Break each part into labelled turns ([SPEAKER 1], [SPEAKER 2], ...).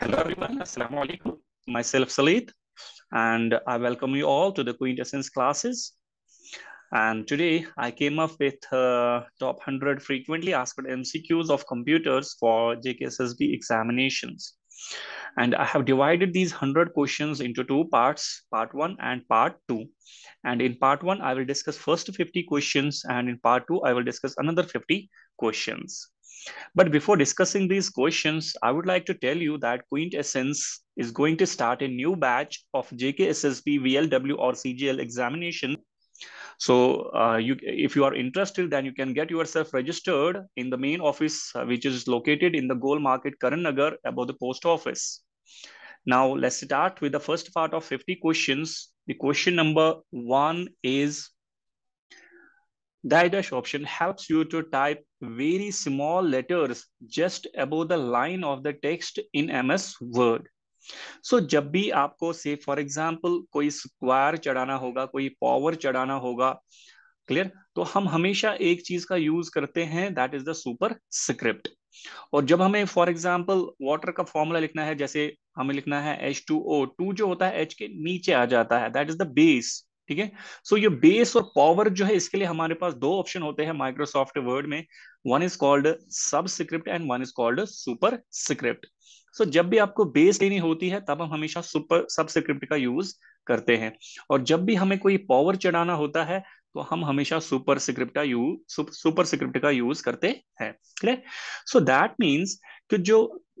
[SPEAKER 1] Hello everyone, Assalamu alaikum. Myself Salid and I welcome you all to the Quintessence classes. And today I came up with uh, top 100 frequently asked MCQs of computers for JKSSB examinations. And I have divided these 100 questions into two parts, part one and part two. And in part one, I will discuss first 50 questions and in part two, I will discuss another 50 questions. But before discussing these questions, I would like to tell you that Quintessence is going to start a new batch of JKSSB, VLW, or CGL examination. So uh, you, if you are interested, then you can get yourself registered in the main office, uh, which is located in the Gold Market, Karanagar, above the post office. Now let's start with the first part of 50 questions. The question number one is, Die dash option helps you to type very small letters just above the line of the text in MS Word. So so, जब भी आपको से for example कोई square चढ़ाना होगा कोई power चढ़ाना होगा क्लियर तो हम हमेशा एक चीज का यूज करते हैं that is the superscript और जब हमें फॉर एग्जाम्पल वाटर का फॉर्मूला लिखना है जैसे हमें लिखना है H2O, 2 जो होता है H के नीचे आ जाता है दैट इज द बेस ठीक है सो ये बेस और पावर जो है इसके लिए हमारे पास दो ऑप्शन होते हैं माइक्रोसॉफ्ट वर्ड में one is called subscript and one is called superscript so जब भी आपको बेस लेनी होती है तब हम हमेशा सुपर सब स्क्रिप्ट का यूज करते हैं और जब भी हमें कोई पावर चढ़ाना होता है तो हम हमेशा सुपर स्क्रिप्ट का यूज सुपर स्क्रिप्ट का यूज करते हैं क्लियर सो दैट मीन्स कि जो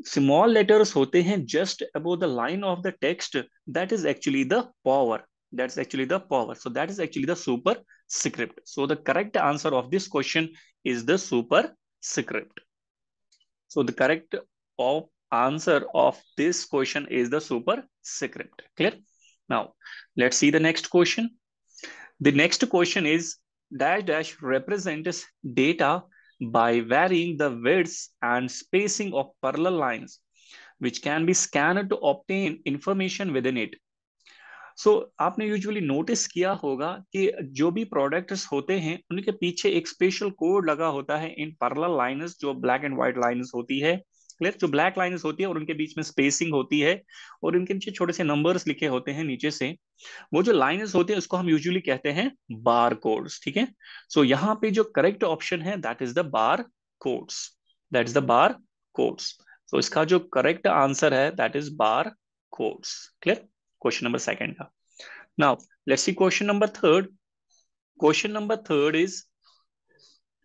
[SPEAKER 1] स्मॉल लेटर्स होते हैं just above the line of the text that is actually the power That's actually the power. So that is actually the superscript. So the correct answer of this question is the superscript. So the correct of answer of this question is the superscript. Clear? Now, let's see the next question. The next question is dash dash represents data by varying the widths and spacing of parallel lines, which can be scanned to obtain information within it. So so, आपने usually notice किया होगा कि जो भी products होते हैं उनके पीछे एक स्पेशल कोड लगा होता है इन पैरेलल लाइनस जो ब्लैक एंड व्हाइट लाइनस होती है क्लियर जो ब्लैक लाइनस होती है और उनके बीच में स्पेसिंग होती है और उनके नीचे छोटे से नंबर्स लिखे होते हैं नीचे से वो जो लाइनस होते हैं उसको हम यूजुअली कहते हैं बार कोड्स ठीक है सो so, यहाँ पे जो करेक्ट ऑप्शन है that is the bar codes that is the bar codes तो इसका जो करेक्ट आंसर है that is bar codes clear question number second का now let's see question number third question number third is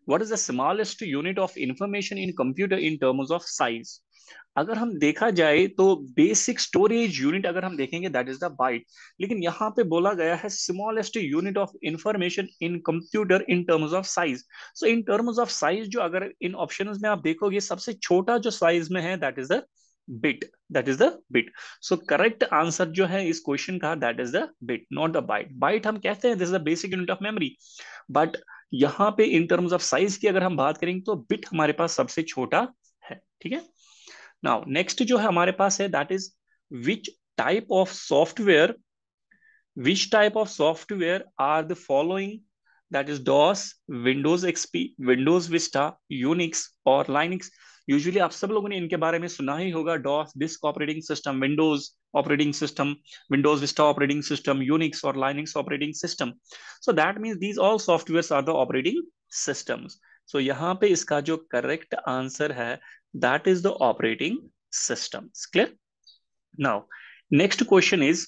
[SPEAKER 1] what is the smallest unit of information in computer in terms of size अगर हम देखा जाए तो basic storage unit अगर हम देखेंगे that is the bite लेकिन यहाँ पे बोला गया है smallest unit of information in computer in terms of size so in terms of size जो अगर इन ऑप्शंस में आप देखोगे सबसे छोटा जो साइज में है that is the bit that is the bit so correct answer जो है इस question का that is the bit not the byte byte हम कहते हैं this is the basic unit of memory but यहाँ पे in terms of size की अगर हम बात करेंगे तो bit हमारे पास सबसे छोटा है ठीक है now next जो है हमारे पास है that is which type of software which type of software are the following that is DOS, Windows XP, Windows Vista, Unix or Linux usually आप सब लोगों ने इनके बारे में सुना ही होगा DOS disk operating system Windows operating system Windows Vista operating system Unix और Linux operating system so that means these all software are the operating systems so यहाँ पे इसका जो करेक्ट आंसर है that is the operating system clear now next question is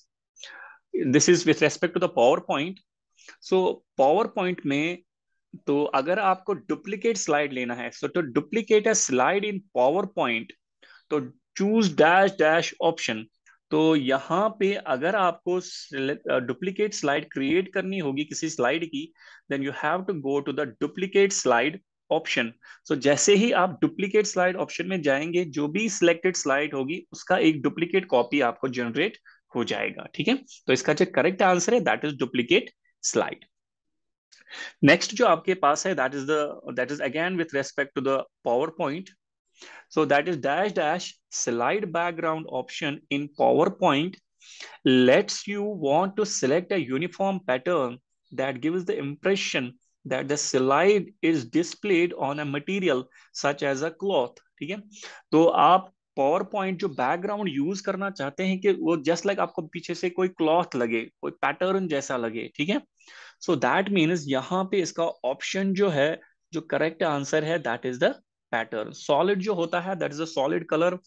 [SPEAKER 1] this is with respect to the PowerPoint so PowerPoint में तो अगर आपको duplicate slide लेना है so to duplicate a slide in PowerPoint तो choose dash dash option तो यहाँ पे अगर आपको डुप्लीकेट स्लाइड क्रिएट करनी होगी किसी स्लाइड की then you have to go to the duplicate slide option so जैसे ही आप डुप्लीकेट स्लाइड ऑप्शन में जाएंगे जो भी सिलेक्टेड स्लाइड होगी उसका एक डुप्लीकेट कॉपी आपको जनरेट हो जाएगा ठीक है तो इसका जो करेक्ट आंसर है that is duplicate slide next जो आपके पास है that is the that is again with respect to the PowerPoint so that is dash dash slide background option in PowerPoint lets you want to select a uniform pattern that gives the impression that the slide is displayed on a material such as a cloth. ठीक है तो आप PowerPoint जो background use करना चाहते हैं कि वो जस्ट लाइक like आपको पीछे से कोई क्लॉथ लगे कोई पैटर्न जैसा लगे ठीक है सो दैट मीन्स यहाँ पे इसका ऑप्शन जो है जो करेक्ट आंसर है that is the pattern solid जो होता है that is a solid colour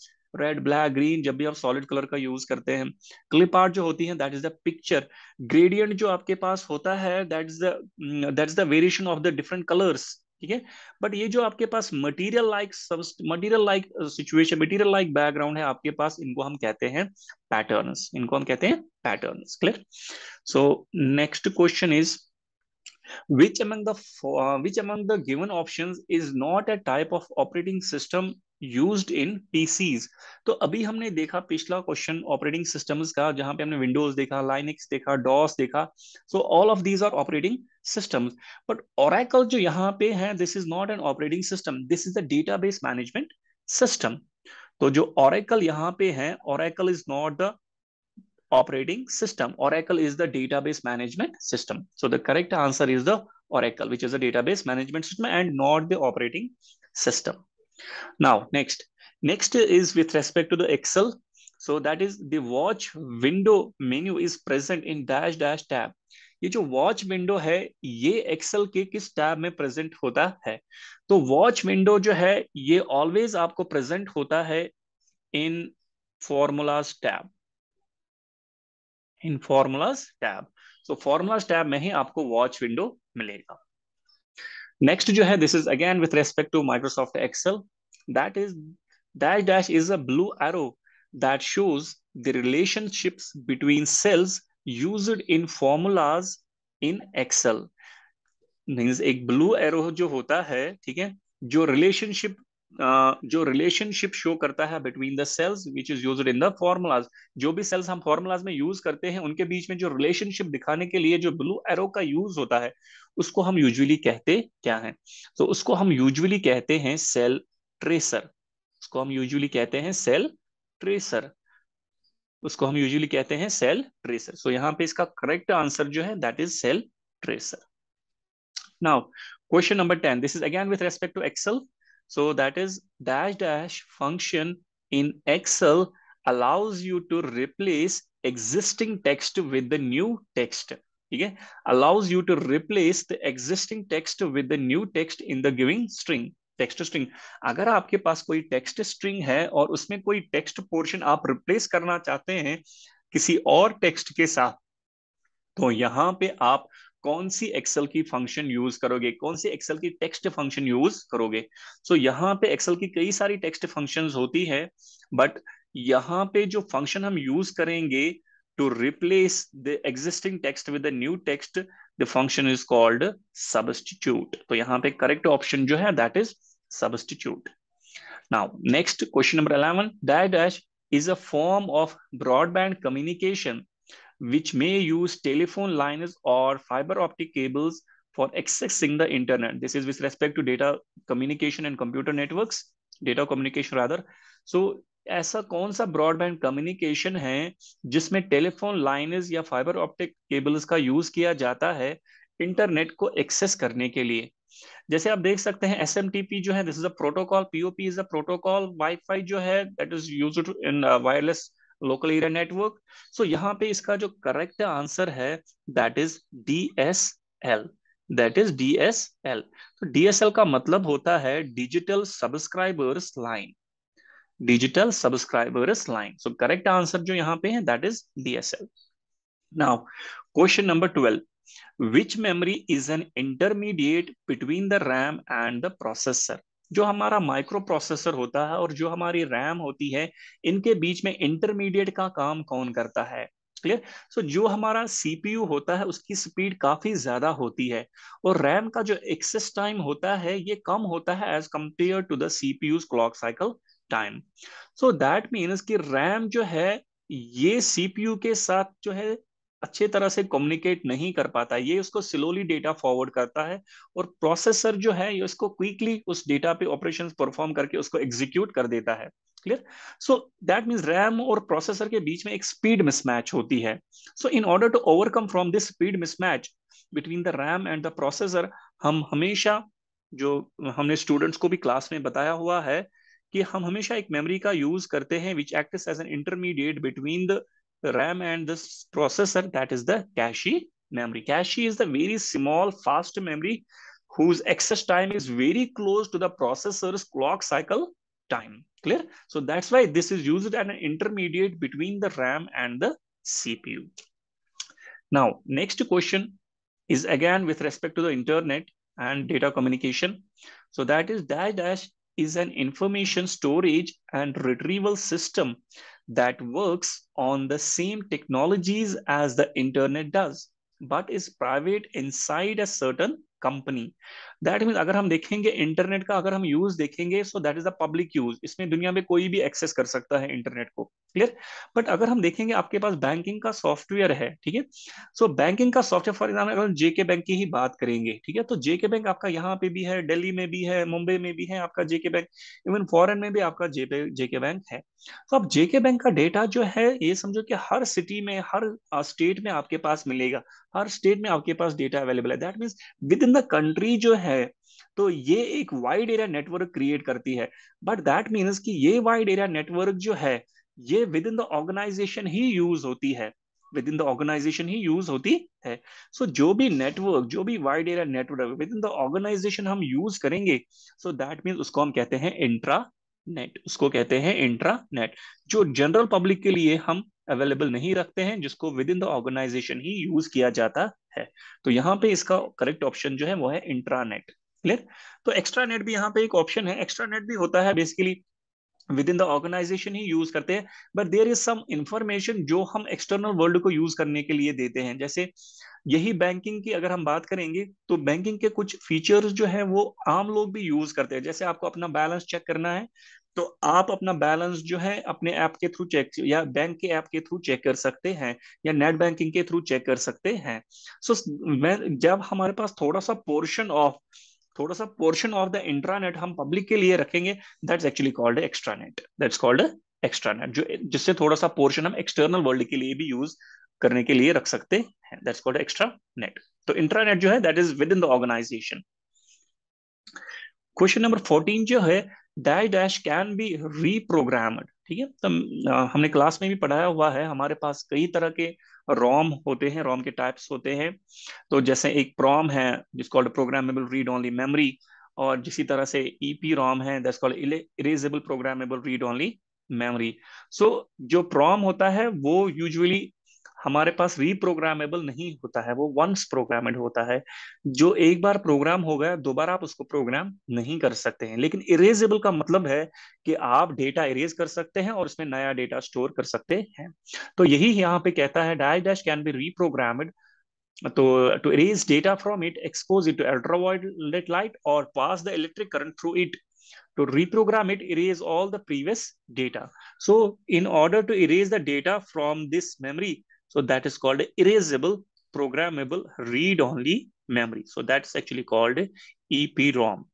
[SPEAKER 1] red black green जब भी आप सॉलिड कलर का यूज करते हैं क्लिप आर्ट जो होती है that is the picture gradient जो आपके पास होता है that is that is the variation of the different colours ठीक है बट ये जो आपके पास material like material like situation material like background है आपके पास इनको हम कहते हैं पैटर्न इनको हम कहते हैं pattern clear so next question is which among the uh, which among the given options is not a type of operating system use in PCs तो अभी हमने देखा पिछला क्वेश्चन ऑपरेटिंग सिस्टम का जहां पे हमने विंडोज देखा लाइनिक्स देखा डॉस देखा so all of these are operating systems but oracle jo yahan pe hai this is not an operating system this is a database management system तो oracle यहाँ पे है oracle is not the operating system oracle is the database management system so the correct answer is the oracle which is a database management system and not the operating system now next next is with respect to the excel so that is the watch window menu is present in dash dash tab ये जो watch window है ये Excel के किस tab में present होता है तो वॉच विंडो जो है ये ऑलवेज आपको प्रेजेंट होता है in formulas tab in formulas tab तो फॉर्मूलाज टैब में ही आपको वॉच विंडो मिलेगा नेक्स्ट जो है this is again with respect to Microsoft Excel that is dash dash is a blue arrow that shows the relationships between cells used in formulas in excel मीन्स एक blue arrow जो होता है ठीक है जो रिलेशनशिप जो रिलेशनशिप शो करता है between the cells which is use in the formulas जो भी सेल्स हम फॉर्मूलाज में यूज करते हैं उनके बीच में जो रिलेशनशिप दिखाने के लिए जो ब्लू एरो का यूज होता है उसको हम यूजुअली कहते क्या है तो उसको हम यूजुअली कहते हैं सेल ट्रेसर उसको हम यूजुअली कहते हैं सेल ट्रेसर उसको हम यूजुअली कहते हैं सेल ट्रेसर सो यहाँ पे इसका करेक्ट आंसर जो है that is cell tracer now question number ten this is again with respect to Excel so that is dash dash function in Excel allows you to replace existing text with the new text ठीक है allows you to replace the existing text with the new text in the giving string text string अगर आपके पास कोई text string है और उसमें कोई text portion आप रिप्लेस करना चाहते हैं किसी और टेक्स्ट के साथ तो यहाँ पे आप कौन सी एक्सेल की फंक्शन यूज करोगे कौन सी एक्सेल की टेक्स्ट फंक्शन यूज करोगे सो so, यहाँ पे एक्सेल की कई सारी टेक्स्ट फंक्शन होती है बट यहाँ पे जो फंक्शन हम यूज करेंगे to replace the existing text with a new text the function is called substitute तो यहाँ पे correct option जो है that is substitute. Now, next question number 11, dash dash is a form of broadband communication which may use telephone lines or fiber optic cables for accessing the internet. This is with respect to data communication and computer networks, data communication rather. So ऐसा कौन सा broadband communication है जिसमें telephone lines या fibre optic cables का use किया जाता है इंटरनेट को एक्सेस करने के लिए जैसे आप देख सकते हैं एस एम टी पी जो है this is a protocol POP is a protocol WiFi जो है that is use in wireless local area network so यहाँ पे इसका जो करेक्ट आंसर है that is D S L that is D S L तो डीएसएल का मतलब होता है digital subscribers line digital subscribers line so correct answer जो यहाँ पे है that is DSL now question number twelve which memory is an intermediate between the RAM and the processor जो हमारा माइक्रो प्रोसेसर होता है और जो हमारी रैम होती है इनके बीच में इंटरमीडिएट का काम कौन करता है क्लियर सो so, जो हमारा सीपीयू होता है उसकी स्पीड काफी ज्यादा होती है और रैम का जो एक्सेस टाइम होता है ये कम होता है as compare to the CPU clock cycle time so that means कि रैम जो है ये सीपीयू के साथ जो है अच्छे तरह से कम्युनिकेट नहीं कर पाता ये उसको स्लोली डेटा फॉरवर्ड करता है और प्रोसेसर जो है ये उसको क्विकली उस डेटा पे ऑपरेशंस परफॉर्म करके उसको एग्जीक्यूट कर देता है clear so that means RAM और प्रोसेसर के बीच में एक स्पीड मिसमैच होती है so in order to overcome from this speed mismatch between the RAM and the processor हम हमेशा जो हमने स्टूडेंट्स को भी क्लास में बताया हुआ है कि हम हमेशा एक मेमोरी का यूज करते हैं which act as an intermediate between the RAM and this processor, that is the cache memory. Cache is the very small, fast memory whose access time is very close to the processor's clock cycle time. Clear? So that's why this is used as an intermediate between the RAM and the CPU. Now, next question is again with respect to the internet and data communication. So that is dash dash is an information storage and retrieval system that works on the same technologies as the internet does but is private inside a certain company that means agar hum dekhenge internet ka agar hum use dekhenge so that is the public use isme duniya mein koi bhi access kar internet ko clear but अगर हम देखेंगे आपके पास banking का software है ठीक है so banking का software for example अगर जेके बैंक की ही बात करेंगे ठीक है तो जेके बैंक आपका यहाँ पे भी है दिल्ली में भी है मुंबई में भी है आपका जेके बैंक इवन फॉरेन में भी आपका जेके जेके बैंक है तो आप जेके बैंक का डेटा जो है ये समझो कि हर सिटी में हर स्टेट में आपके पास मिलेगा हर स्टेट में आपके पास डेटा अवेलेबल है that means within the country जो है तो ये एक वाइड एरिया नेटवर्क क्रिएट करती है बट दैट मीन्स कि ये वाइड एरिया नेटवर्क जो है ये विद इन द ऑर्गेनाइजेशन ही यूज होती है विद इन द ऑर्गेनाइजेशन ही यूज होती है सो so, जो भी नेटवर्क जो भी wide area network within the organisation हम यूज करेंगे सो दैट मीन उसको हम कहते हैं इंट्रा नेट उसको कहते हैं नेट जो जनरल पब्लिक के लिए हम अवेलेबल नहीं रखते हैं जिसको विद इन द ऑर्गेनाइजेशन ही यूज किया जाता है तो यहाँ पे इसका करेक्ट ऑप्शन जो है वो है इंट्रानेट क्लियर तो एक्स्ट्रा नेट भी यहाँ पे एक ऑप्शन है एक्स्ट्रा नेट भी होता है basically within the organisation ही यूज करते हैं but there is some information जो हम एक्सटर्नल वर्ल्ड को यूज करने के लिए देते हैं जैसे यही बैंकिंग की अगर हम बात करेंगे तो बैंकिंग के कुछ फीचर्स जो है वो आम लोग भी यूज करते हैं जैसे आपको अपना बैलेंस चेक करना है तो आप अपना बैलेंस जो है अपने ऐप के थ्रू चेक या बैंक के ऐप के थ्रू चेक कर सकते हैं या नेट बैंकिंग के थ्रू चेक कर सकते हैं सो so, जब हमारे पास थोड़ा सा पोर्शन ऑफ थोड़ा सा पोर्शन ऑफ द इंट्रानेट हम पब्लिक के लिए रखेंगे that's actually called extranet that's called extranet जो जिससे थोड़ा सा पोर्शन हम एक्सटर्नल वर्ल्ड के लिए भी यूज करने के लिए रख सकते हैं दैट्स कॉल्ड एक्स्ट्रा नेट तो इंट्रानेट जो है that is within the organisation question number fourteen जो है dash dash can be reprogram ठीक है तो हमने क्लास में भी पढ़ाया हुआ है हमारे पास कई तरह के रोम होते हैं रोम के टाइप्स होते हैं तो जैसे एक प्रॉम है जिस called programmable read only memory और जिसी तरह से ईपी e रोम है that's called erasable programmable read only memory सो जो प्रॉम होता है वो यूजुअली हमारे पास रीप्रोग्रामेबल नहीं होता है वो वंस प्रोग्रामेड होता है जो एक बार प्रोग्राम हो गया दोबारा आप उसको प्रोग्राम नहीं कर सकते हैं लेकिन इरेजेबल का मतलब है कि आप डेटा इरेज कर सकते हैं और उसमें नया डेटा स्टोर कर सकते हैं तो यही यहाँ पे कहता है डाय डैश कैन बी रीप्रोग्रामेड तो to erase data from it expose it to ultraviolet light और pass the electric current through it to reprogram it erase all the previous data so in order to erase the data from this memory So that is called erasable, programmable, read-only memory. So that's actually called EPROM.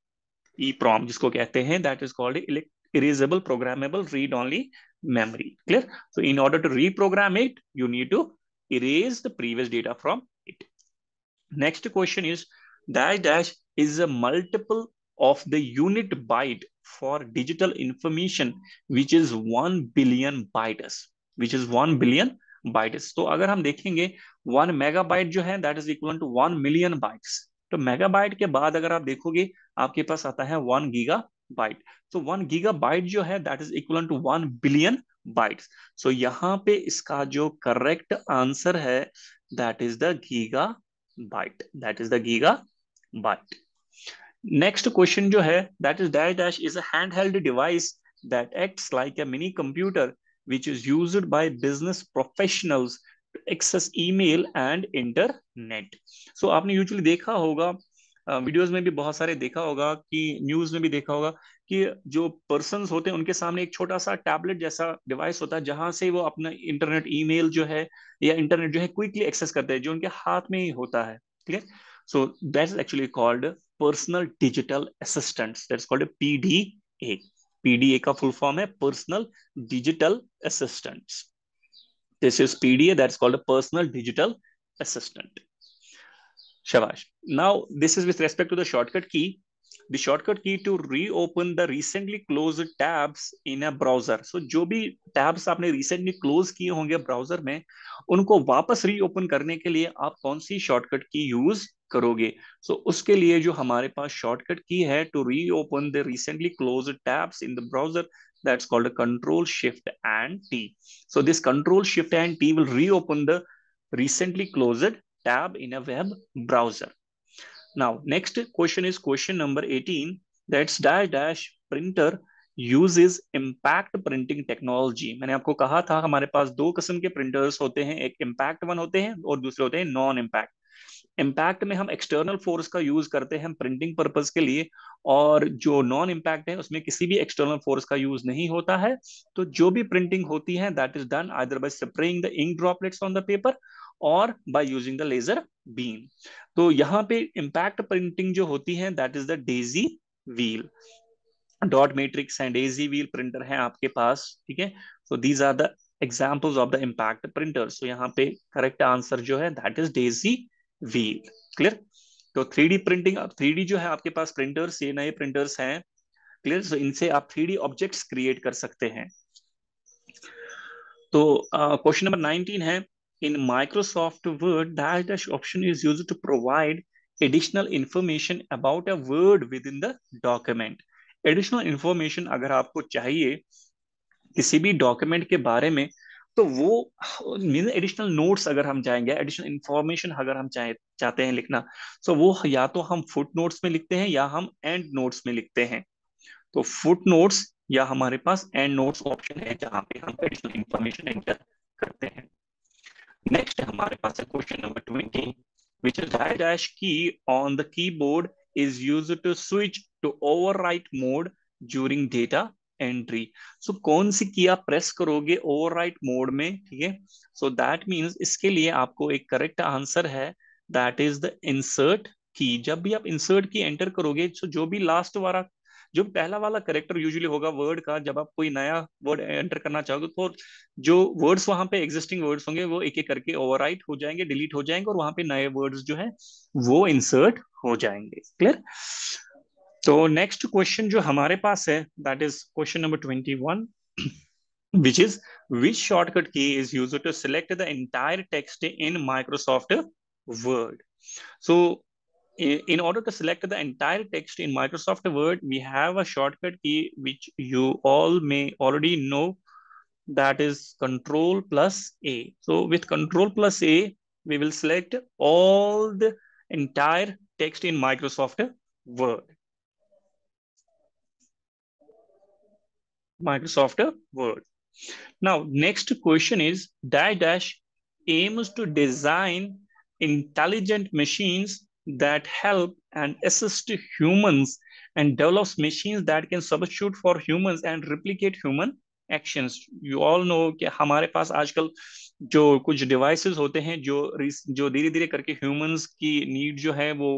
[SPEAKER 1] EPROM, जिसको कहते हैं, that is called erasable, programmable, read-only memory. Clear? So in order to reprogram it, you need to erase the previous data from it. Next question is, dash dash is a multiple of the unit byte for digital information, which is 1 billion bytes, which is 1 billion bytes तो अगर हम देखेंगे one megabyte जो है that is equal to one million bytes तो megabyte के बाद अगर आप देखोगे आपके पास आता है वन गीगा बाइट तो वन गीगा बाइट जो है that is equal to one billion bytes so यहाँ पे इसका जो करेक्ट आंसर है that is the gigabyte that is the gigabyte next question जो है that is dash dash is a handheld device that acts like a mini computer which is used by business professionals to access email and internet. So आपने usually देखा होगा videos में भी बहुत सारे देखा होगा कि न्यूज में भी देखा होगा कि जो पर्सन होते हैं उनके सामने एक छोटा सा टैबलेट जैसा डिवाइस होता है जहां से वो अपना इंटरनेट ईमेल जो है या इंटरनेट जो है क्विकली एक्सेस करते हैं जो उनके हाथ में ही होता है clear so that is actually called personal digital assistant that is called P PDA PDA का फुल फॉर्म है personal digital assistant this is PDA that is called personal digital assistant शबाश now this is with respect to the shortcut key the shortcut key to reopen the recently close tabs in a browser so जो भी tabs आपने recently close किए होंगे browser में उनको वापस reopen करने के लिए आप कौन सी शॉर्टकट की यूज करोगे सो so, उसके लिए जो हमारे पास शॉर्टकट की है to reopen the recently close tabs in the browser that's called a control shift and T. So this control shift and T will reopen the recently closed tab in a web browser. Now, next question is question number 18. That's dash dash printer uses impact printing technology. मैंने आपको कहा था हमारे पास दो किस्म के printers होते हैं एक इम्पैक्ट वन होते हैं और दूसरे होते हैं नॉन इम्पैक्ट इम्पैक्ट में हम एक्सटर्नल फोर्स का यूज करते हैं प्रिंटिंग पर्पज के लिए और जो नॉन इम्पैक्ट है उसमें किसी भी एक्सटर्नल फोर्स का यूज नहीं होता है तो जो भी प्रिंटिंग होती है that is done other by spraying the ink droplets on the paper और by using the laser beam तो यहाँ पे इम्पैक्ट प्रिंटिंग जो होती है that is the daisy wheel dot matrix and daisy wheel printer है आपके पास ठीक है so these are the examples of the impact printer so यहाँ पे करेक्ट आंसर जो है that is daisy wheel clear तो थ्री प्रिंटिंग अब डी जो है आपके पास प्रिंटर्स ये नए प्रिंटर्स हैं क्लियर सो इनसे आप थ्री ऑब्जेक्ट्स क्रिएट कर सकते हैं तो क्वेश्चन नंबर नाइनटीन है in Microsoft Word, dash dash option is used to provide additional information about a word within the document. additional information अगर आपको चाहिए किसी भी डॉक्यूमेंट के बारे में तो वो मीन एडिशनल नोट्स अगर हम जाएंगे एडिशनल इंफॉर्मेशन अगर हम चाहे चाहते हैं लिखना तो वो या तो हम फुट नोट्स में लिखते हैं या हम एंड नोट्स में लिखते हैं तो फुट नोट्स या हमारे पास एंड नोट्स ऑप्शन है जहां पे हम एडिशनल इंफॉर्मेशन एंटर करते हैं नेक्स्ट हमारे पास है question number twenty which is high dash key on the keyboard is use to switch to overwrite mode during data entry so कौन सी की आप प्रेस करोगे ओवर राइट मोड में ठीक है सो दैट मीन्स इसके लिए आपको एक करेक्ट आंसर है that is the insert key जब भी आप इंसर्ट की एंटर करोगे सो जो भी लास्ट वाला जो पहला वाला करेक्टर यूजुअली होगा वर्ड का जब आप कोई नया वर्ड एंटर करना चाहोगे तो जो वर्ड्स वहां पे एग्जिस्टिंग वर्ड्स होंगे वो एक एक करके ओवर हो जाएंगे डिलीट हो जाएंगे और वहां पे नए वर्ड्स जो है वो इंसर्ट हो जाएंगे क्लियर तो नेक्स्ट क्वेश्चन जो हमारे पास है that is question number twenty one which is which shortcut key is use to select the entire इन Microsoft Word so in order to select the entire text in Microsoft Word, we have a shortcut key, which you all may already know, that is Control plus A. So with Control plus A, we will select all the entire text in Microsoft Word. Microsoft Word. Now, next question is, Dash aims to design intelligent machines that help and assist humans and develops machines that can substitute for humans and replicate human actions you all know कि हमारे पास आजकल जो कुछ devices होते हैं जो जो धीरे धीरे करके ह्यूमंस की नीड जो है वो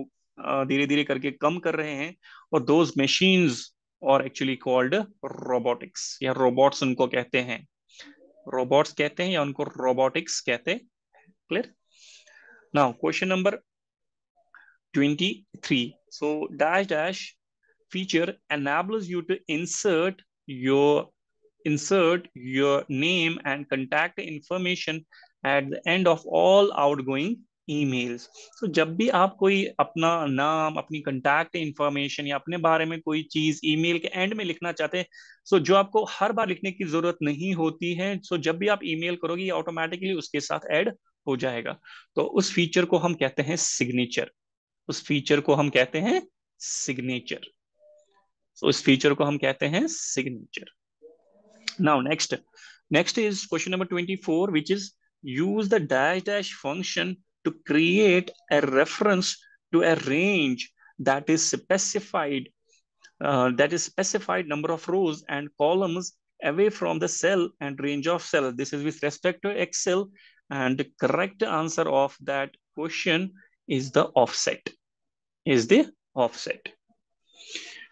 [SPEAKER 1] धीरे धीरे करके कम कर रहे हैं और दोज मशीन्स और एक्चुअली कॉल्ड रोबोटिक्स या रोबोट्स उनको कहते हैं रोबोट्स कहते हैं या उनको रोबोटिक्स कहते हैं clear now question number 23. So dash dash feature enables you to insert your insert your name and contact information at the end of all outgoing emails तो so, जब भी आप कोई अपना नाम अपनी कंटैक्ट इंफॉर्मेशन या अपने बारे में कोई चीज मेल के एंड में लिखना चाहते हैं सो so, जो आपको हर बार लिखने की जरूरत नहीं होती है सो so, जब भी आप मेल करोगे ऑटोमेटिकली उसके साथ एड हो जाएगा तो उस फीचर को हम कहते हैं सिग्नेचर उस फीचर को हम कहते हैं सिग्नेचर so, उस फीचर को हम कहते हैं signature now next next is question number 24 which is use the dash dash function to create a reference to a range that is specified uh, that is specified number of rows and columns away from the cell and range of cell. This is with respect to Excel and the correct answer of that question is the offset is the offset.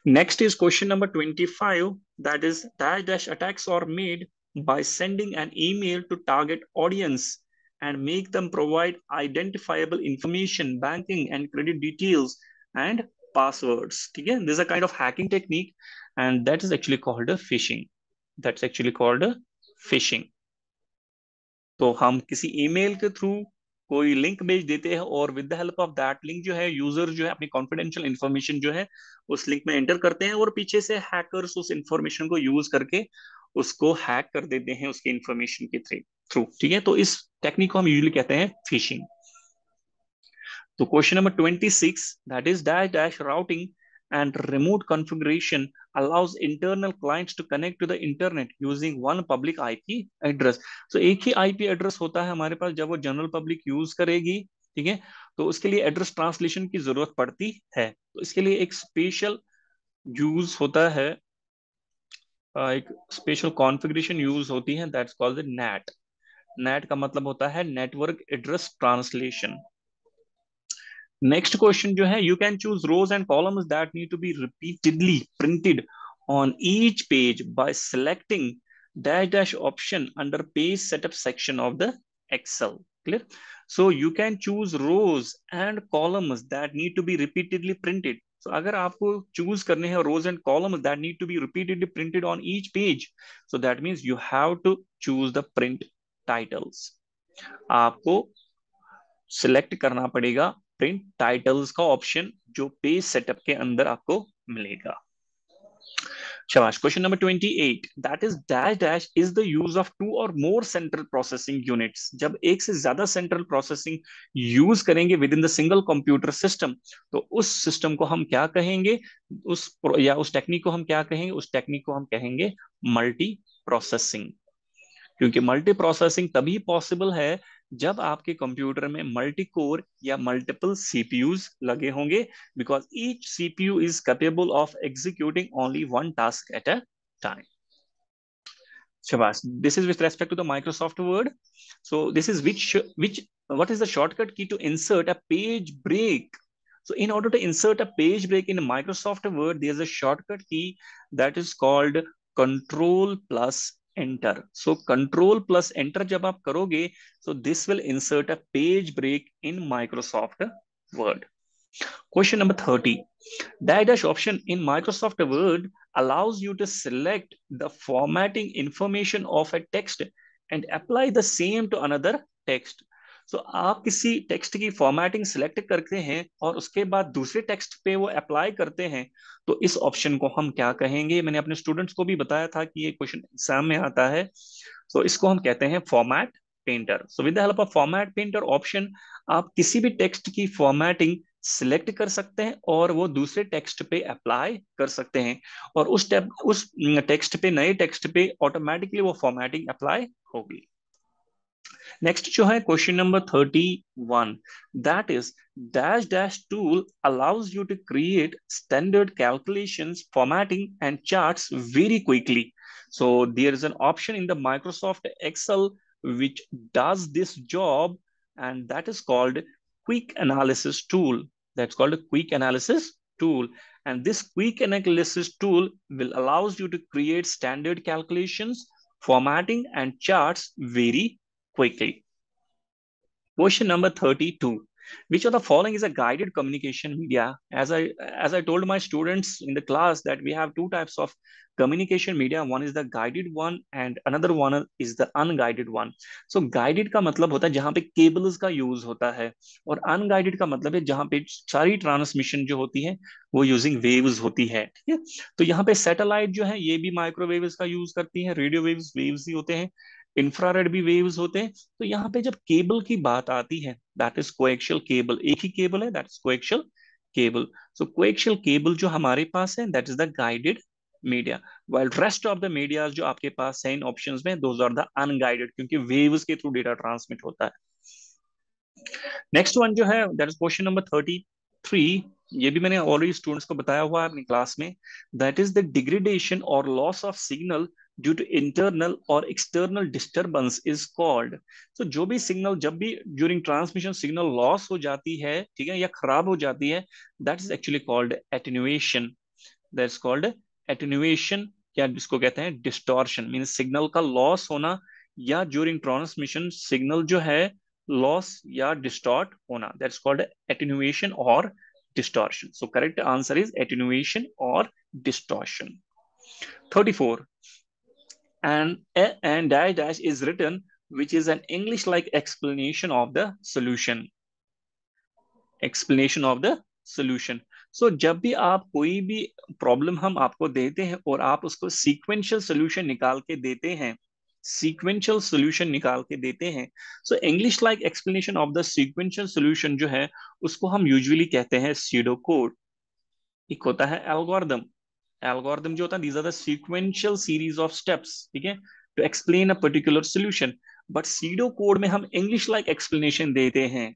[SPEAKER 1] Next is question number 25. That is dash dash attacks are made by sending an email to target audience and make them provide identifiable information, banking and credit details and passwords. Again, this is a kind of hacking technique and that is actually called a phishing. That's actually called a phishing. तो can किसी email के through. कोई link भेज देते हैं और with the help of that link जो है यूजर जो है अपनी कॉन्फिडेंशियल इन्फॉर्मेशन जो है उस लिंक में एंटर करते हैं और पीछे से हैकर उस इन्फॉर्मेशन को यूज करके उसको हैक कर देते हैं उसके इन्फॉर्मेशन के थ्रू ठीक है तो इस टेक्निक को हम यूजली कहते हैं फिशिंग तो question number twenty six that is dash dash routing and remote configuration allows internal clients to connect to the internet using one public IP address. So एक ही IP address होता है हमारे पास जब वो जनरल पब्लिक यूज करेगी ठीक है तो उसके लिए एड्रेस ट्रांसलेशन की जरूरत पड़ती है तो इसके लिए एक स्पेशल यूज होता है एक स्पेशल कॉन्फ़िगरेशन यूज होती है that's called the NAT NAT का मतलब होता है network address translation next question जो है you can choose rows and columns that need to be repeatedly printed on each page by selecting dash dash option under page setup section of the Excel clear so you can choose rows and columns that need to be repeatedly printed So, अगर आपको choose करने हैं rows and column that need to be repeatedly printed on each page so that means you have to choose the print titles आपको select करना पड़ेगा पे titles का option जो पेज सेटअप के अंदर आपको मिलेगा शाबाश question number 28 that is dash dash is the use of two और मोर सेंट्रल प्रोसेसिंग यूनिट्स जब एक से ज्यादा सेंट्रल प्रोसेसिंग यूज करेंगे within the single computer system तो उस सिस्टम को हम क्या कहेंगे उस या उस टेक्निक को हम क्या कहेंगे उस टेक्निक को हम कहेंगे मल्टी प्रोसेसिंग क्योंकि मल्टी प्रोसेसिंग तभी पॉसिबल है जब आपके कंप्यूटर में मल्टी कोर या मल्टीपल सीपीयूज लगे होंगे because each CPU is capable of executing only one task at a time शबाश this is with respect to the Microsoft Word so this is which which what is the shortcut key to insert a page break so in order to insert a page break in Microsoft word there is a shortcut key that is called control plus enter so control plus enter jab aap karoge so this will insert a page break in microsoft word question number 30 dash option in microsoft word allows you to select the formatting information of a text and apply the same to another text so तो आप किसी text की formatting select करते हैं और उसके बाद दूसरे टेक्स्ट पे वो अप्लाई करते हैं तो इस ऑप्शन को हम क्या कहेंगे मैंने अपने स्टूडेंट्स को भी बताया था कि ये क्वेश्चन एग्जाम में आता है तो so, इसको हम कहते हैं format painter so with the help of format painter option आप किसी भी टेक्स्ट की फॉर्मेटिंग सिलेक्ट कर सकते हैं और वो दूसरे टेक्स्ट पे अप्लाई कर सकते हैं और उस टेप उस टेक्स्ट पे नए टेक्स्ट पे ऑटोमेटिकली वो फॉर्मेटिंग अप्लाई होगी Next, जो है question number thirty one that dash dash dash tool allows you to create standard calculations formatting and charts so there is an option in the microsoft excel which does this job and that is called quick analysis tool that's called a quick analysis tool and this quick analysis tool will allows you to create standard calculations formatting and charts very quickly. Question number 32. Which of the following is a guided communication media? As I, as I told my students in the class that we have two types of communication media. One is the guided one and another one is the unguided one. So guided का मतलब होता है जहाँ पे cables का use होता है और unguided का मतलब है जहाँ पे सारी transmission जो होती है वो using waves होती है ठीक है तो यहाँ पे satellite जो है ये भी microwaves का use करती है radio waves waves ही होते हैं इंफ्रारेड भी वेव्स होते हैं तो यहाँ पे जब केबल की बात आती है दैट इज कोएक्शियल केबल एक ही केबल है that is coaxial cable so coaxial cable जो हमारे पास है that is the guided media while rest of the media जो आपके पास है इन ऑप्शन में दोज आर द अनगाइडेड क्योंकि वेव्स के थ्रू डेटा ट्रांसमिट होता है नेक्स्ट वन जो है that is question number thirty three ये भी मैंने ऑलरेडी स्टूडेंट्स को बताया हुआ है अपनी क्लास में दैट इज द डिग्रेडेशन और loss of signal due to internal और external disturbance is called so जो भी सिग्नल जब भी ड्यूरिंग ट्रांसमिशन सिग्नल लॉस हो जाती है ठीक है या खराब हो जाती है that is actually called attenuation that is called attenuation या जिसको कहते हैं डिस्टॉर्शन मीन सिग्नल का लॉस होना या ज्यूरिंग ट्रांसमिशन सिग्नल जो है लॉस या डिस्टॉर्ट होना दैट इज कॉल्ड एटिन्यूएशन और distortion so correct answer is attenuation और distortion thirty four and, a and dash dash is written, which is an English-like explanation of the solution. Explanation of the solution. so, jab bhi aap koi bhi problem hum aapko dete hain aur aap usko sequential solution nikal ke dete hain sequential solution निकाल के देते हैं so English like explanation of the sequential solution जो है उसको हम usually कहते हैं सीडो कोड एक होता है एल्गोरिदम एल्गोरिदम जो होता है these are the sequential series of steps ठीक है to explain a particular solution but pseudo code में हम इंग्लिश लाइक एक्सप्लेनेशन देते हैं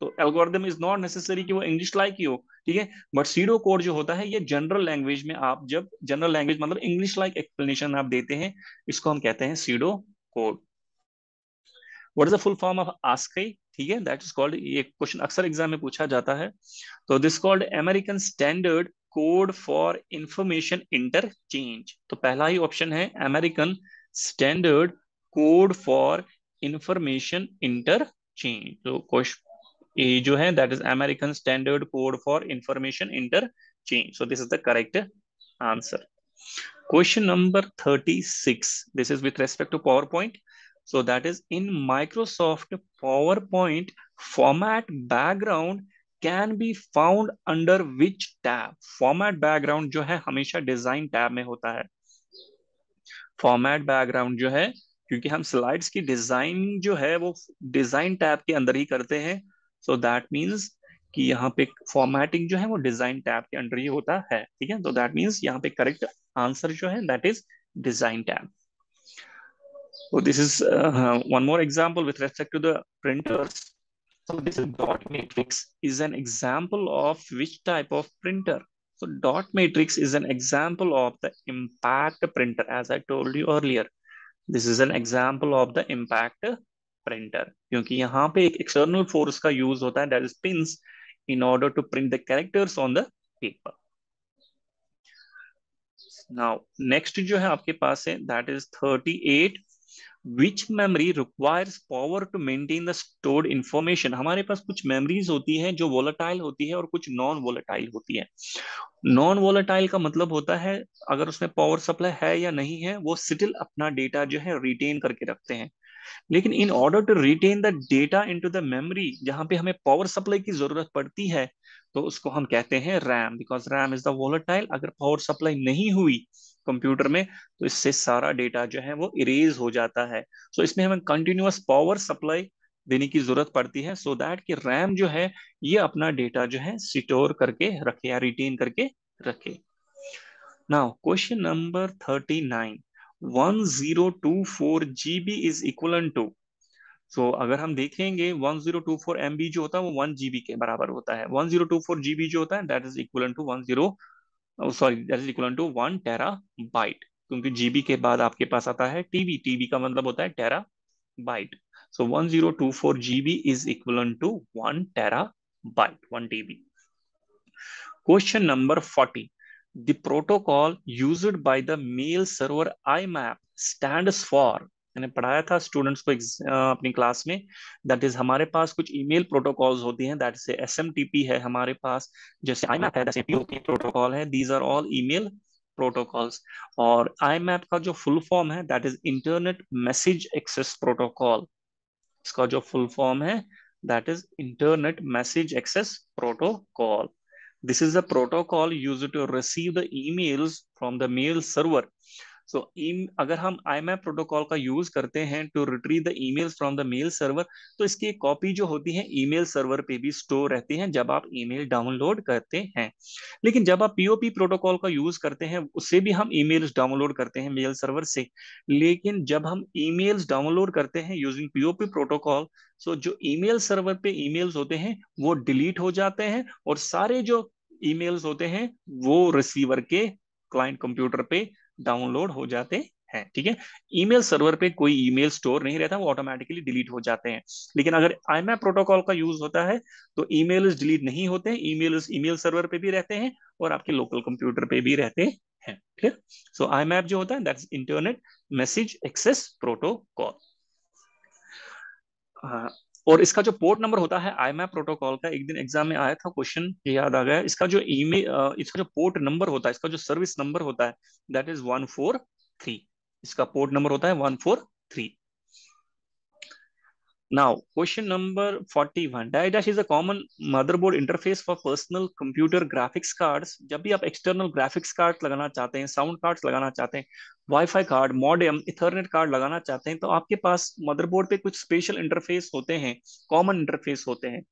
[SPEAKER 1] तो एल्गोरिदम इज नॉट नेसेसरी कि वो इंग्लिश लाइक ही हो ठीक है बट सीडो कोड जो होता है ये जनरल लैंग्वेज में आप जब जनरल लैंग्वेज मतलब इंग्लिश लाइक एक्सप्लेनेशन आप देते हैं इसको हम कहते हैं pseudo code what is the full form of ASCII ठीक है दैट इज कॉल्ड ये क्वेश्चन अक्सर एग्जाम में पूछा जाता है तो this called American standard code for information interchange तो पहला ही ऑप्शन है American standard code for information interchange तो क्वेश्चन ए जो है that is American standard code for information interchange so this is the correct answer question number thirty six this is with respect to respect point so that is in Microsoft microsoft point format background can be found under which tab format background जो है हमेशा design tab में होता है format background जो है क्योंकि हम स्लाइड्स की डिजाइन जो है वो डिजाइन टैब के अंदर ही करते हैं सो दैट मीन्स कि यहाँ पे फॉर्मेटिंग जो है वो डिजाइन टैब के अंडर ही होता है ठीक है तो दैट मीन्स यहाँ पे करेक्ट आंसर जो है that is design tab So this is uh, one more example with respect to the printers. So this dot matrix is an example of which type of printer? So dot matrix is an example of the impact printer as I told you earlier. This is an example of the impact printer. because here पे external force का use होता that is pins in order to print the characters on the paper. Now next जो है आपके that is 38 which memory requires power to maintain the stored information हमारे पास कुछ memories होती है जो वोलाटाइल होती है और कुछ नॉन वोलाटाइल होती है नॉन वोलाटाइल का मतलब होता है अगर उसमें पावर सप्लाई है या नहीं है वो सिटिल अपना डेटा जो है रिटेन करके रखते हैं लेकिन in order to retain the data into the memory जहां पे हमें पावर सप्लाई की जरूरत पड़ती है तो उसको हम कहते हैं RAM because RAM is the volatile अगर पावर सप्लाई नहीं हुई कंप्यूटर में तो इससे सारा डेटा जो है वो इरेज हो जाता है सो so, इसमें हमें कंटिन्यूस पावर सप्लाई देने की जरूरत पड़ती है सो so दैट कि रैम जो है ये अपना डेटा जो है स्टोर करके रखे या रिटेन करके रखे now question number thirty nine one zero two four G B is equal to so अगर हम देखेंगे वन जीरो टू 1024 MB जो होता है वो 1 GB के बराबर होता है वन जीरो टू 1024 GB जो होता है that is equal to one zero sorry that is equal to one terabyte क्योंकि जीबी के बाद आपके पास आता है टीबी टीबी का मतलब होता है terabyte so one zero two four GB is equal to one terabyte one TB question number forty the protocol used by the mail server IMAP stands for मैंने पढ़ाया था students को अपनी class में that is हमारे पास कुछ email protocols होती हैं दैट से एस है हमारे पास जैसे आई मैप है प्रोटोकॉल है these are all email protocols और आई मैप का जो फुल फॉर्म है that is internet message access protocol इसका जो फुल फॉर्म है that is internet message access protocol this is a protocol used to receive the emails from the mail server so so, अगर हम I protocol का use करते हैं to retrieve the email from the mail server तो इसकी copy जो होती है मेल सर्वर पे भी स्टोर रहती है जब आप मेल डाउनलोड करते हैं लेकिन जब आप पीओपी प्रोटोकॉल का यूज करते हैं उससे भी हम मेल्स डाउनलोड करते हैं मेल सर्वर से लेकिन जब हम मेल्स डाउनलोड करते हैं यूजिंग पीओपी प्रोटोकॉल सो जो मेल सर्वर पे मेल्स होते हैं वो डिलीट हो जाते हैं और सारे जो ईमेल्स होते हैं वो रिसीवर के क्लाइंट कंप्यूटर पे डाउनलोड हो जाते हैं ठीक है ईमेल सर्वर पे कोई ईमेल स्टोर नहीं रहता वो ऑटोमेटिकली डिलीट हो जाते हैं लेकिन अगर आईमैप प्रोटोकॉल का यूज होता है तो ईमेल्स डिलीट नहीं होते ई ईमेल सर्वर पे भी रहते हैं और आपके लोकल कंप्यूटर पे भी रहते हैं ठीक सो आईमैप जो होता है that's internet message access protocol और इसका जो पोर्ट नंबर होता है आई प्रोटोकॉल का एक दिन एग्जाम में आया था क्वेश्चन याद आ गया इसका जो ईमेल इसका जो पोर्ट नंबर होता है इसका जो सर्विस नंबर होता है that is one four three इसका पोर्ट नंबर होता है one four three now question number forty one Dash is a common motherboard interface for personal computer graphics cards जब भी आप एक्सटर्नल ग्राफिक्स कार्ड लगाना चाहते हैं, साउंड कार्ड्स लगाना चाहते हैं, wifi card modem Ethernet card लगाना चाहते हैं तो आपके पास मदरबोर्ड पे कुछ स्पेशल इंटरफेस होते हैं कॉमन इंटरफेस होते हैं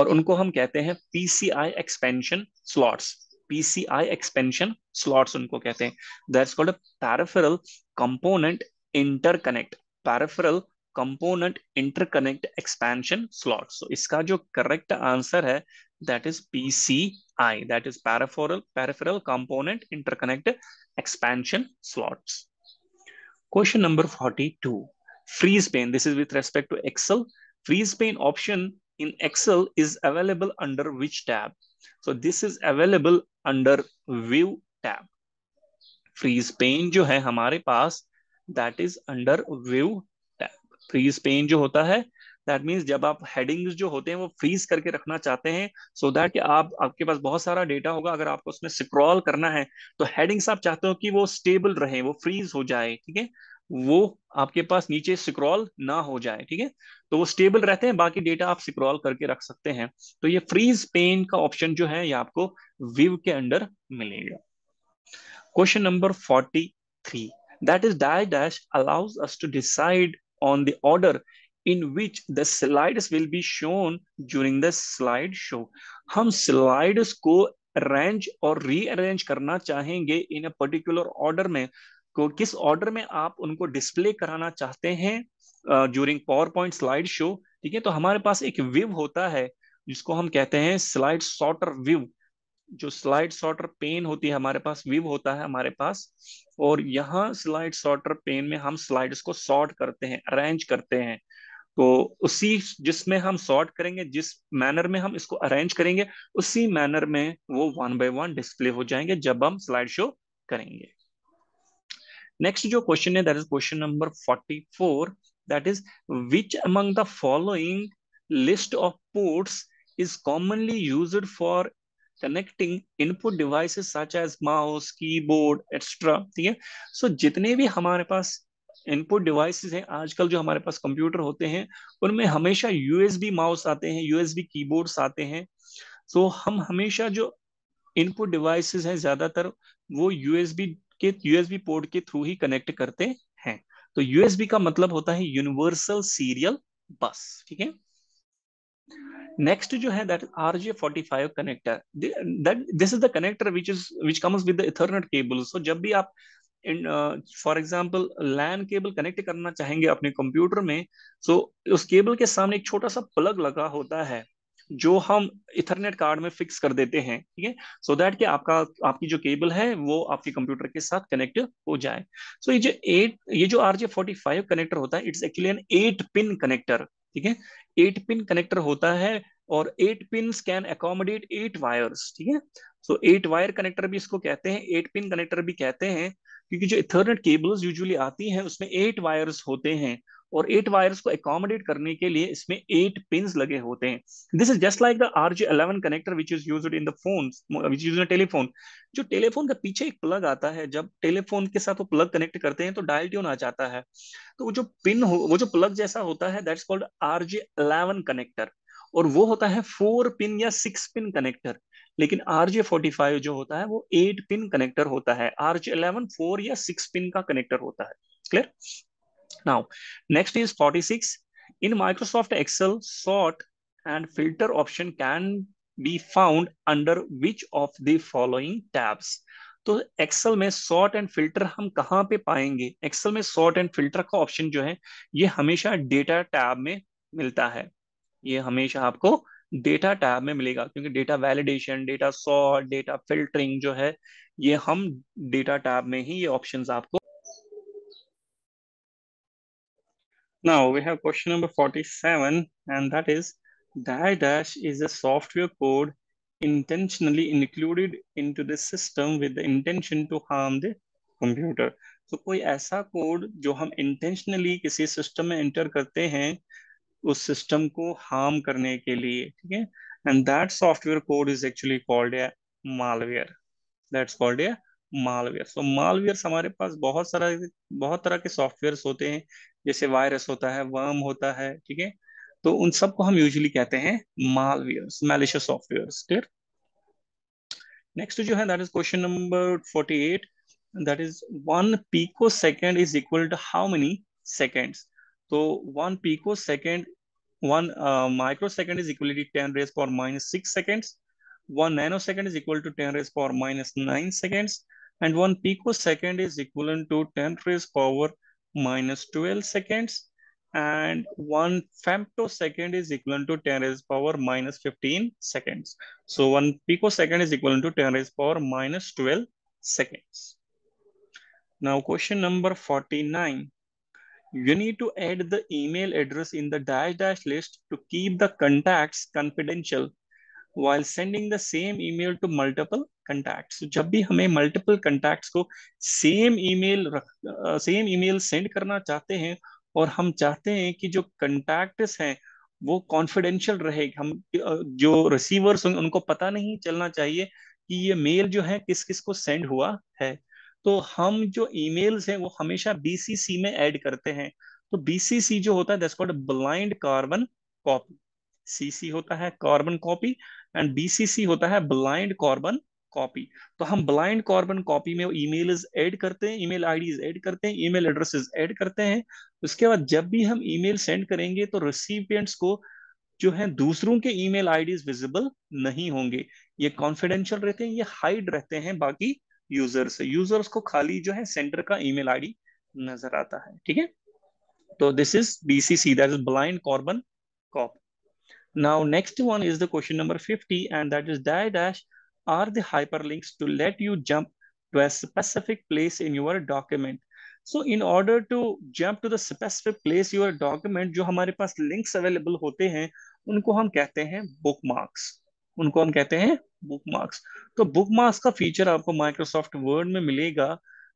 [SPEAKER 1] और उनको हम कहते हैं PCI expansion slots PCI expansion slots उनको कहते हैं that's called peripheral component interconnect peripheral component interconnect expansion slots इसका जो करेक्ट आंसर है that is PC I, that is peripheral, peripheral component interconnect expansion slots. Question number 42, freeze pane. This is with respect to Excel. Freeze pane option in Excel is available under which tab? So this is available under view tab. Freeze pane jo hai hamare paas, that is under view tab. Freeze pane jo hota hai, that means जब आप heading जो होते हैं वो freeze करके रखना चाहते हैं सो so दैट आप आपके पास बहुत सारा डेटा होगा अगर आपको उसमें स्क्रॉल करना है तो हेडिंग्स आप चाहते हो कि वो स्टेबल रहे वो फ्रीज हो जाए ठीक है वो आपके पास नीचे स्क्रॉल ना हो जाए ठीक है तो वो स्टेबल रहते हैं बाकी डेटा आप स्क्रॉल करके रख सकते हैं तो ये फ्रीज पेन का ऑप्शन जो है ये आपको व्यू के अंडर मिलेगा question number forty three that is dash dash allows us to decide on the order in which the slides will be shown during the slide show. हम slides को arrange और rearrange करना चाहेंगे in a particular order में को किस order में आप उनको display कराना चाहते हैं during PowerPoint slide show ठीक है तो हमारे पास एक view होता है जिसको हम कहते हैं slide sorter view जो स्लाइड सॉर्टर पेन होती है हमारे पास विव होता है हमारे पास और यहाँ स्लाइड सॉर्टर पेन में हम स्लाइड्स को सॉर्ट करते हैं अरेंज करते हैं तो उसी जिसमें हम सॉर्ट करेंगे जिस मैनर में हम इसको अरेंज करेंगे उसी मैनर में वो वन बाय वन डिस्प्ले हो जाएंगे जब हम स्लाइड शो करेंगे नेक्स्ट जो क्वेश्चन है that is question number 44 that is which among the following list of ports is commonly used for connecting input devices such as mouse keyboard extra ठीक है सो जितने भी हमारे पास इनपुट डिवाइसेस हैं आजकल जो हमारे पास कंप्यूटर होते हैं उनमें हमेशा यूएसबी माउस आते हैं यूएसबी कीबोर्ड्स आते हैं तो हम हमेशा जो इनपुट डिवाइसेस हैं ज्यादातर वो यूएसबी के यूएसबी पोर्ट के थ्रू ही कनेक्ट करते हैं तो यूएसबी का मतलब होता है यूनिवर्सल सीरियल बस ठीक है नेक्स्ट जो है that RJ forty five connector is the connector which is which comes with the ethernet cable so जब भी आप for example LAN cable connect करना चाहेंगे अपने कंप्यूटर में so उस केबल के सामने एक छोटा सा प्लग लगा होता है जो हम इथरनेट कार्ड में फिक्स कर देते हैं ठीक है सो दैट कि आपका आपकी जो केबल है वो आपके कंप्यूटर के साथ कनेक्ट हो जाए सो so, ये जो एट ये जो R J forty five connector होता है it's actually an eight pin connector ठीक है एट पिन कनेक्टर होता है और eight pin can accommodate eight wires ठीक है सो एट वायर कनेक्टर भी इसको कहते हैं एट पिन कनेक्टर भी कहते हैं क्योंकि जो इथरनेट केबल्स यूजुअली आती हैं उसमें एट वायर्स होते हैं और एट वायर्स को अकोमोडेट करने के लिए इसमें एट पिन लगे होते हैं this is just like the R J eleven connector which is use in the phone which use telephone जो टेलीफोन का पीछे एक प्लग आता है जब टेलीफोन के साथ वो प्लग कनेक्ट करते हैं तो डायल ट्यून आ जाता है तो वो जो पिन हो वो जो प्लग जैसा होता है that's called R J eleven connector और वो होता है फोर पिन या सिक्स पिन कनेक्टर लेकिन आर जे फोर्टी फाइव जो होता है वो एट पिन कनेक्टर होता है आर जे इलेवन फोर या सिक्स पिन का कनेक्टर होता है clear now next is forty six in Microsoft Excel sort and filter option can be found under which of the following tabs तो Excel में sort and filter हम कहाँ पे पाएंगे एक्सेल में सॉर्ट एंड फिल्टर का ऑप्शन जो है ये हमेशा डेटा टैब में मिलता है ये हमेशा आपको डेटा टैब में मिलेगा क्योंकि data validation data sort data filtering जो है ये हम डेटा टैब में ही ये ऑप्शन आपको Now we have question number 47 and that is dash dash is a software code intentionally included into the system with the intention to harm the computer. so, कोई ऐसा code जो हम intentionally किसी system में enter करते हैं उस system को हार्म करने के लिए ठीक है and that software code is actually called a malware that's called a malware so malware हमारे पास बहुत सारा बहुत तरह के सॉफ्टवेयर होते हैं जैसे वायरस होता है वर्म होता है ठीक है तो उन सबको हम यूजली कहते हैं malware malicious software clear next जो है that is question number 48 that is 1 picosecond is equal to how many seconds So one picosecond, one uh, microsecond is equal to 10 raised power minus 6 seconds. One nanosecond is equal to 10 raised power minus 9 seconds. And one picosecond is equivalent to 10 raised power minus 12 seconds. And one femtosecond is equivalent to 10 raised power minus 15 seconds. So one picosecond is equivalent to 10 raised power minus 12 seconds. Now question number 49. you need to add the email address in the dash dash list to keep the contacts confidential while sending the same email to multiple contacts. So जब भी हमें multiple contacts को same email same email send करना चाहते हैं और हम चाहते हैं कि जो contacts हैं वो कॉन्फिडेंशियल रहे हम जो रिसीवर्स उनको पता नहीं चलना चाहिए कि ये मेल जो है किस किस को सेंड हुआ है तो हम जो ईमेल्स हैं वो हमेशा बीसीसी में ऐड करते हैं तो बीसीसी जो होता है that's called blind carbon copy CC होता है कार्बन कॉपी एंड बीसीसी होता है ब्लाइंड कार्बन कॉपी तो हम ब्लाइंड कार्बन कॉपी में ईमेल ऐड करते हैं ईमेल आईडीज ऐड करते हैं ईमेल एड्रेसेस ऐड करते हैं उसके बाद जब भी हम ईमेल सेंड करेंगे तो रिसीपियंट्स को जो है दूसरों के ईमेल आईडीज विजिबल नहीं होंगे ये कॉन्फिडेंशियल रहते हैं ये हाइड रहते हैं बाकी यूजर्स यूजर्स को खाली जो है सेंटर का ईमेल आईडी नजर आता है ठीक है तो this is BCC that is blind carbon copy now next one is the question number 50 and that is dash are the hyperlinks to let you jump to a specific place in your document so in order to jump to the specific place your document जो हमारे पास links available होते हैं उनको हम कहते हैं bookmarks उनको हम कहते हैं बुक मार्क्स तो बुक मार्क्स का फीचर आपको माइक्रोसॉफ्ट वर्ड में मिलेगा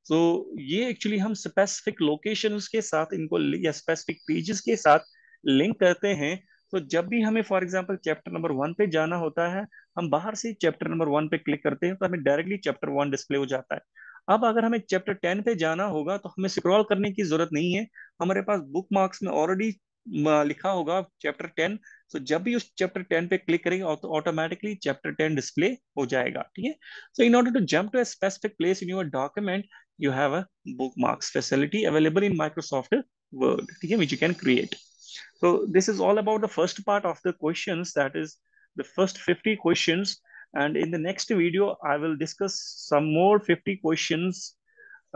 [SPEAKER 1] तो ये एक्चुअली हम स्पेसिफिक लोकेशन के साथ इनको या स्पेसिफिक पेजेस के साथ लिंक करते हैं तो जब भी हमें for example chapter number one पे जाना होता है हम बाहर से चैप्टर नंबर वन पे क्लिक करते हैं तो हमें डायरेक्टली चैप्टर वन डिस्प्ले हो जाता है अब अगर हमें चैप्टर टेन पे जाना होगा तो हमें स्क्रॉल करने की जरूरत नहीं है हमारे पास बुक मार्क्स में ऑलरेडी लिखा होगा चैप्टर टेन तो जब भी उस चैप्टर टेन पे क्लिक करेंगे तो ऑटोमेटिकली चैप्टर टेन डिस्प्ले हो जाएगा ठीक है so in order to jump to a specific place in your document you have a bookmarks facility available in Microsoft Word ठीक है which you can create so this is all about the first part of the questions that is the first 50 questions and in the next video i will discuss some more 50 questions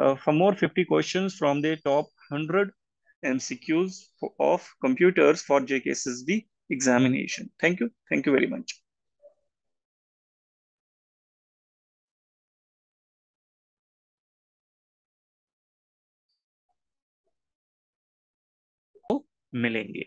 [SPEAKER 1] uh, some more 50 questions from the top 100 MCQs of computers for JKSSB examination. Thank you. Thank you very much. मिलेंगे